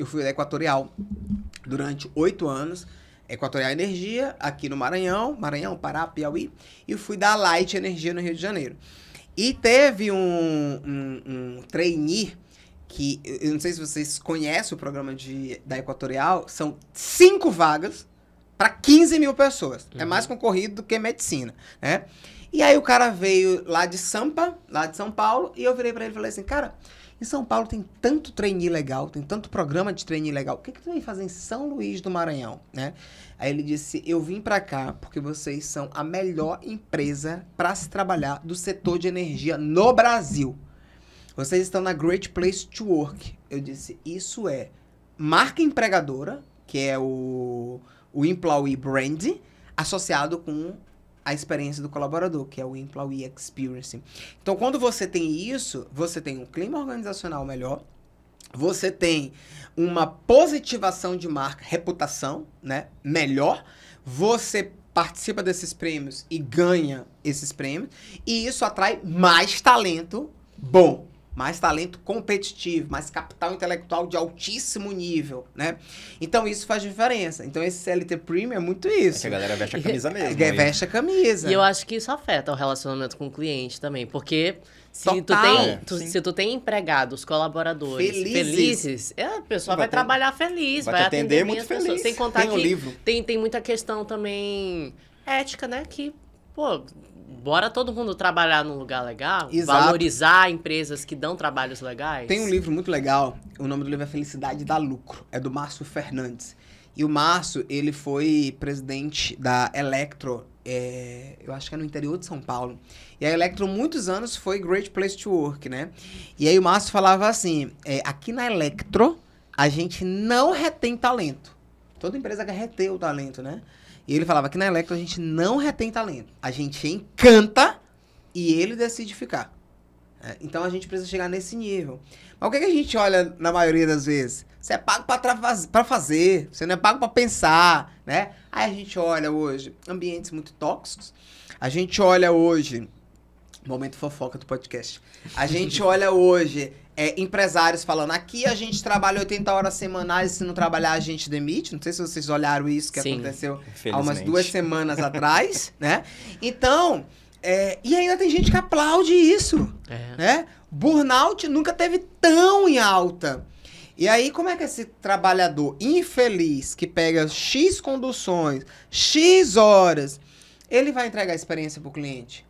eu fui da Equatorial durante oito anos. Equatorial Energia, aqui no Maranhão, Maranhão, Pará, Piauí, e fui da Light Energia no Rio de Janeiro. E teve um, um, um trainee que, eu não sei se vocês conhecem o programa de, da Equatorial, são cinco vagas para 15 mil pessoas. É uhum. É mais concorrido do que medicina, né? E aí o cara veio lá de Sampa, lá de São Paulo, e eu virei para ele e falei assim, cara, em São Paulo tem tanto trainee legal, tem tanto programa de trainee legal, o que, que tu vem fazer em São Luís do Maranhão, né? Aí ele disse, eu vim para cá porque vocês são a melhor empresa para se trabalhar do setor de energia no Brasil. Vocês estão na Great Place to Work. Eu disse, isso é marca empregadora, que é o o employee brand associado com a experiência do colaborador, que é o employee experience. Então, quando você tem isso, você tem um clima organizacional melhor, você tem uma positivação de marca, reputação, né, melhor, você participa desses prêmios e ganha esses prêmios, e isso atrai mais talento bom mais talento competitivo, mais capital intelectual de altíssimo nível, né? Então isso faz diferença. Então esse CLT Premium é muito isso. É a galera veste a camisa é, mesmo. É, veste a camisa. E eu acho que isso afeta o relacionamento com o cliente também, porque se tu tem, é. tu, se tu tem empregados, colaboradores felizes, felizes é, a pessoa vai, vai trabalhar feliz, vai, vai atender, atender muito feliz. Pessoas. Sem contar tem que um livro. Tem, tem muita questão também ética, né? Que, pô, bora todo mundo trabalhar num lugar legal, Exato. valorizar empresas que dão trabalhos legais. Tem um livro muito legal, o nome do livro é Felicidade dá Lucro, é do Márcio Fernandes. E o Márcio, ele foi presidente da Electro, é, eu acho que é no interior de São Paulo. E a Electro, muitos anos, foi Great Place to Work, né? E aí o Márcio falava assim, é, aqui na Electro, a gente não retém talento. Toda empresa quer reter o talento, né? E ele falava que na Electro a gente não retém talento. A gente encanta e ele decide ficar. É, então a gente precisa chegar nesse nível. Mas o que, é que a gente olha na maioria das vezes? Você é pago para fazer, você não é pago para pensar, né? Aí a gente olha hoje ambientes muito tóxicos. A gente olha hoje Momento fofoca do podcast. A gente olha hoje é, empresários falando: aqui a gente trabalha 80 horas semanais, se não trabalhar a gente demite. Não sei se vocês olharam isso que Sim, aconteceu há umas duas semanas atrás, né? Então, é, e ainda tem gente que aplaude isso, é. né? Burnout nunca teve tão em alta. E aí, como é que esse trabalhador infeliz que pega X conduções, X horas, ele vai entregar a experiência para o cliente?